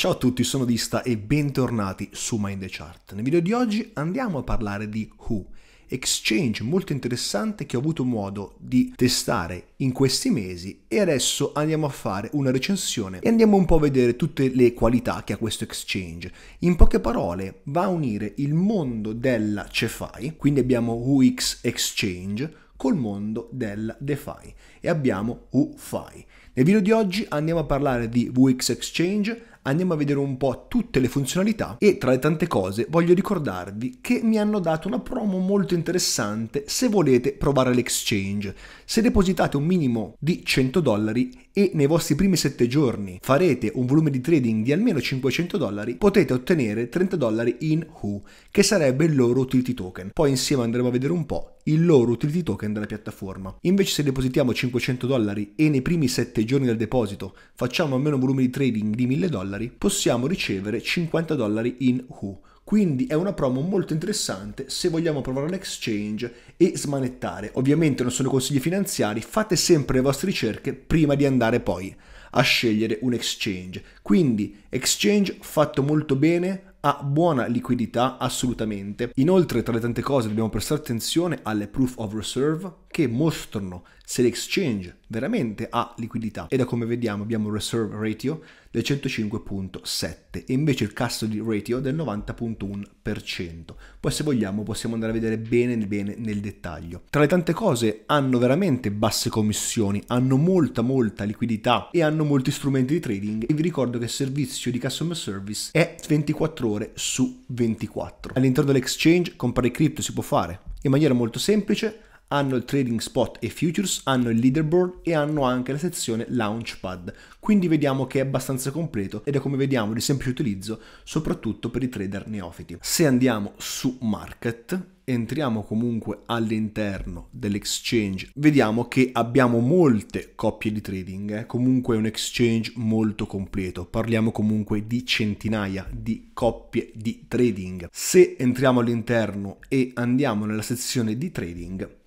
Ciao a tutti, sono Dista e bentornati su Mind the Chart. Nel video di oggi andiamo a parlare di Who, exchange molto interessante che ho avuto modo di testare in questi mesi e adesso andiamo a fare una recensione e andiamo un po' a vedere tutte le qualità che ha questo exchange. In poche parole va a unire il mondo della CeFi, quindi abbiamo UX Exchange, col mondo della DeFi e abbiamo UFI. Nel video di oggi andiamo a parlare di UX Exchange, andiamo a vedere un po' tutte le funzionalità e tra le tante cose voglio ricordarvi che mi hanno dato una promo molto interessante se volete provare l'exchange. Se depositate un minimo di 100 dollari e nei vostri primi 7 giorni farete un volume di trading di almeno 500 dollari, potete ottenere 30 dollari in Who, che sarebbe il loro utility token. Poi insieme andremo a vedere un po' il loro utility token della piattaforma. Invece se depositiamo 500 dollari e nei primi 7 giorni del deposito facciamo almeno un volume di trading di 1000 dollari, dollari possiamo ricevere 50 dollari in Who. Quindi è una promo molto interessante se vogliamo provare un exchange e smanettare. Ovviamente non sono consigli finanziari, fate sempre le vostre ricerche prima di andare poi a scegliere un exchange. Quindi exchange fatto molto bene, ha buona liquidità assolutamente. Inoltre, tra le tante cose, dobbiamo prestare attenzione alle proof of reserve che mostrano se l'exchange veramente ha liquidità. E da come vediamo abbiamo reserve ratio del 105.7 e invece il cast di ratio del 90.1%. Poi se vogliamo possiamo andare a vedere bene, bene nel dettaglio. Tra le tante cose hanno veramente basse commissioni, hanno molta molta liquidità e hanno molti strumenti di trading e vi ricordo che il servizio di customer service è 24 ore su 24. All'interno dell'exchange comprare cripto si può fare in maniera molto semplice hanno il trading spot e futures, hanno il leaderboard e hanno anche la sezione launchpad. Quindi vediamo che è abbastanza completo ed è come vediamo di semplice utilizzo soprattutto per i trader neofiti. Se andiamo su market entriamo comunque all'interno dell'exchange, vediamo che abbiamo molte coppie di trading, eh? comunque è un exchange molto completo, parliamo comunque di centinaia di coppie di trading. Se entriamo all'interno e andiamo nella sezione di trading,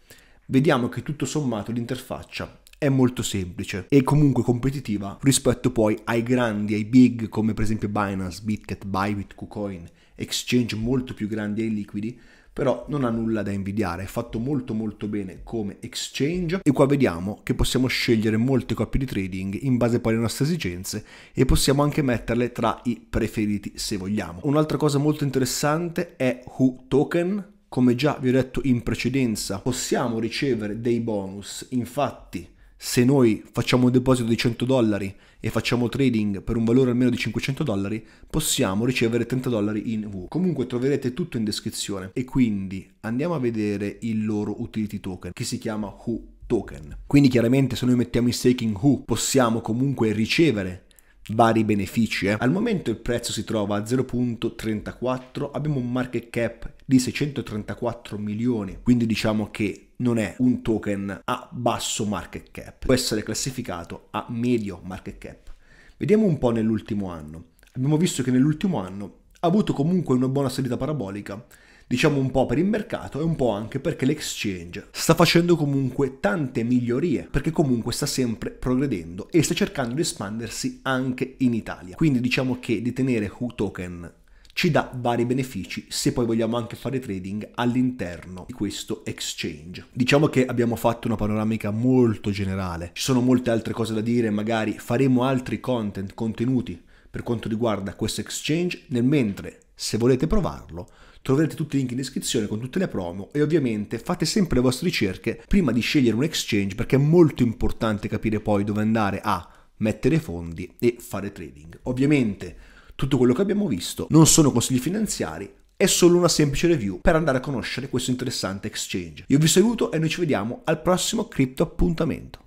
vediamo che tutto sommato l'interfaccia è molto semplice e comunque competitiva rispetto poi ai grandi, ai big come per esempio Binance, Bitcat, Bybit, KuCoin, exchange molto più grandi e liquidi, però non ha nulla da invidiare, è fatto molto molto bene come exchange e qua vediamo che possiamo scegliere molte coppie di trading in base poi alle nostre esigenze e possiamo anche metterle tra i preferiti se vogliamo. Un'altra cosa molto interessante è Who Token, come già vi ho detto in precedenza, possiamo ricevere dei bonus. Infatti, se noi facciamo un deposito di 100 dollari e facciamo trading per un valore almeno di 500 dollari, possiamo ricevere 30 dollari in V. Comunque troverete tutto in descrizione. E quindi andiamo a vedere il loro utility token, che si chiama Who Token. Quindi chiaramente se noi mettiamo in staking Who, possiamo comunque ricevere vari benefici. Eh. Al momento il prezzo si trova a 0.34, abbiamo un market cap di 634 milioni, quindi diciamo che non è un token a basso market cap, può essere classificato a medio market cap. Vediamo un po' nell'ultimo anno. Abbiamo visto che nell'ultimo anno ha avuto comunque una buona salita parabolica, diciamo un po' per il mercato e un po' anche perché l'exchange sta facendo comunque tante migliorie, perché comunque sta sempre progredendo e sta cercando di espandersi anche in Italia. Quindi diciamo che detenere Hu Q token ci dà vari benefici se poi vogliamo anche fare trading all'interno di questo exchange. Diciamo che abbiamo fatto una panoramica molto generale, ci sono molte altre cose da dire, magari faremo altri content, contenuti per quanto riguarda questo exchange, nel mentre se volete provarlo troverete tutti i link in descrizione con tutte le promo e ovviamente fate sempre le vostre ricerche prima di scegliere un exchange perché è molto importante capire poi dove andare a mettere fondi e fare trading. Ovviamente tutto quello che abbiamo visto non sono consigli finanziari, è solo una semplice review per andare a conoscere questo interessante exchange. Io vi saluto e noi ci vediamo al prossimo crypto appuntamento.